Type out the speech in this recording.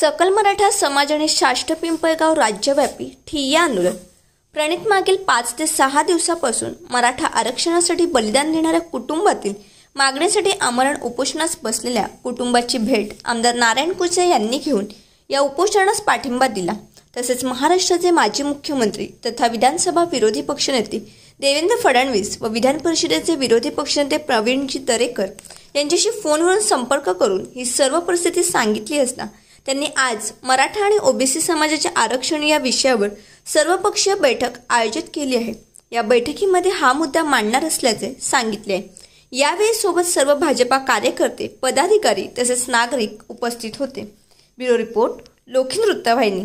सकल मराठा समाज आणि शाष्ट पिंपळगाव राज्यव्यापी ठिय्या आंदोलन प्रणित मागील पाच ते सहा दिवसापासून मराठा आरक्षणासाठी बलिदान देणाऱ्या कुटुंबातील मागणीसाठी आमरण उपोषणास बसलेल्या कुटुंबाची भेट आमदार नारायण कुचे यांनी घेऊन या उपोषणास पाठिंबा दिला तसेच महाराष्ट्राचे माजी मुख्यमंत्री तथा विधानसभा विरोधी पक्षनेते देवेंद्र फडणवीस व विधान परिषदेचे विरोधी पक्षनेते प्रवीणजी दरेकर यांच्याशी फोनवरून संपर्क करून ही सर्व परिस्थिती सांगितली असता त्यांनी आज मराठा आणि ओबीसी समाजाच्या आरक्षण या विषयावर सर्वपक्षीय बैठक आयोजित केली आहे या बैठकीमध्ये हा मुद्दा मांडणार असल्याचे सांगितले आहे यावेळी सोबत सर्व भाजपा कार्यकर्ते पदाधिकारी तसेच नागरिक उपस्थित होते ब्युरो रिपोर्ट लोखी वृत्तवाहिनी